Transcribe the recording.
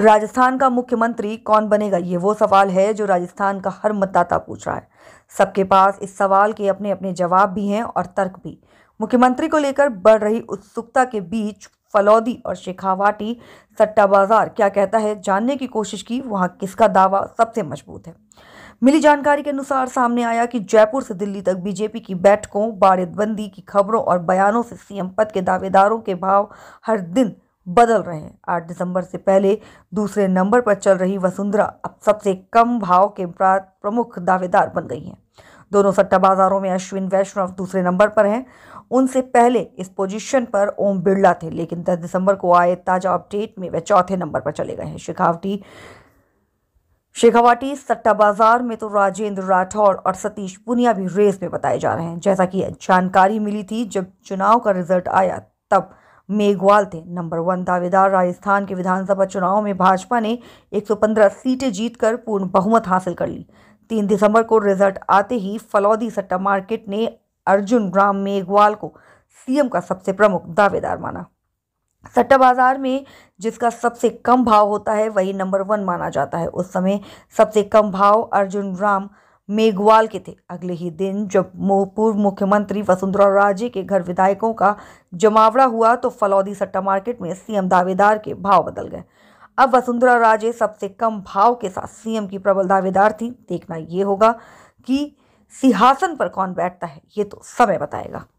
राजस्थान का मुख्यमंत्री कौन बनेगा ये वो सवाल है जो राजस्थान का हर मतदाता पूछ रहा है सबके पास इस सवाल के अपने अपने जवाब भी हैं और तर्क भी मुख्यमंत्री को लेकर बढ़ रही उत्सुकता के बीच फलौदी और शेखावाटी सट्टा बाजार क्या कहता है जानने की कोशिश की वहाँ किसका दावा सबसे मजबूत है मिली जानकारी के अनुसार सामने आया कि जयपुर से दिल्ली तक बीजेपी की बैठकों बाड़ेबंदी की खबरों और बयानों से सीएम पद के दावेदारों के भाव हर दिन बदल रहे हैं आठ दिसंबर से पहले दूसरे नंबर पर चल रही वसुंधरा अब सबसे कम भाव के प्रमुख दावेदार बन गई हैं दोनों सट्टा बाजारों में अश्विन वैष्णव दूसरे नंबर पर हैं उनसे पहले इस पोजीशन पर ओम बिरला थे लेकिन 10 दिसंबर को आए ताज़ा अपडेट में वे चौथे नंबर पर चले गए हैं शेखावटी शेखावाटी सट्टा बाजार में तो राजेंद्र राठौड़ और सतीश पुनिया भी रेस में बताए जा रहे हैं जैसा कि जानकारी मिली थी जब चुनाव का रिजल्ट आया तब मेघवाल थे नंबर वन दावेदार राजस्थान के विधानसभा चुनाव में भाजपा ने 115 सीटें जीतकर पूर्ण बहुमत हासिल कर ली तीन दिसंबर को रिजल्ट आते ही फलौदी सट्टा मार्केट ने अर्जुन राम मेघवाल को सीएम का सबसे प्रमुख दावेदार माना सट्टा बाजार में जिसका सबसे कम भाव होता है वही नंबर वन माना जाता है उस समय सबसे कम भाव अर्जुन राम मेघवाल के थे अगले ही दिन जब पूर्व मुख्यमंत्री वसुंधरा राजे के घर विधायकों का जमावड़ा हुआ तो फलौदी सट्टा मार्केट में सीएम दावेदार के भाव बदल गए अब वसुंधरा राजे सबसे कम भाव के साथ सीएम की प्रबल दावेदार थी देखना ये होगा कि सिंहासन पर कौन बैठता है ये तो समय बताएगा